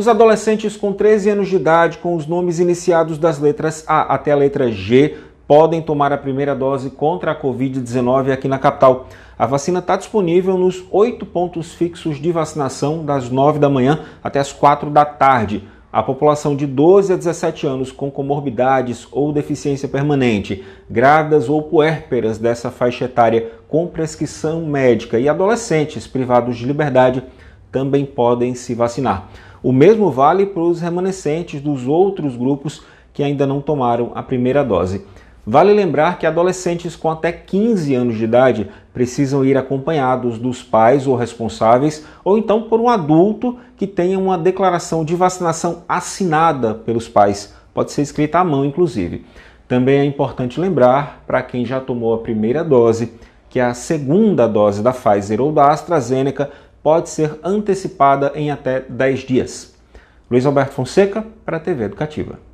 Os adolescentes com 13 anos de idade, com os nomes iniciados das letras A até a letra G, podem tomar a primeira dose contra a Covid-19 aqui na capital. A vacina está disponível nos oito pontos fixos de vacinação, das 9 da manhã até as 4 da tarde. A população de 12 a 17 anos com comorbidades ou deficiência permanente, grávidas ou puérperas dessa faixa etária com prescrição médica e adolescentes privados de liberdade também podem se vacinar. O mesmo vale para os remanescentes dos outros grupos que ainda não tomaram a primeira dose. Vale lembrar que adolescentes com até 15 anos de idade precisam ir acompanhados dos pais ou responsáveis, ou então por um adulto que tenha uma declaração de vacinação assinada pelos pais. Pode ser escrita à mão, inclusive. Também é importante lembrar, para quem já tomou a primeira dose, que a segunda dose da Pfizer ou da AstraZeneca pode ser antecipada em até 10 dias. Luiz Alberto Fonseca, para a TV Educativa.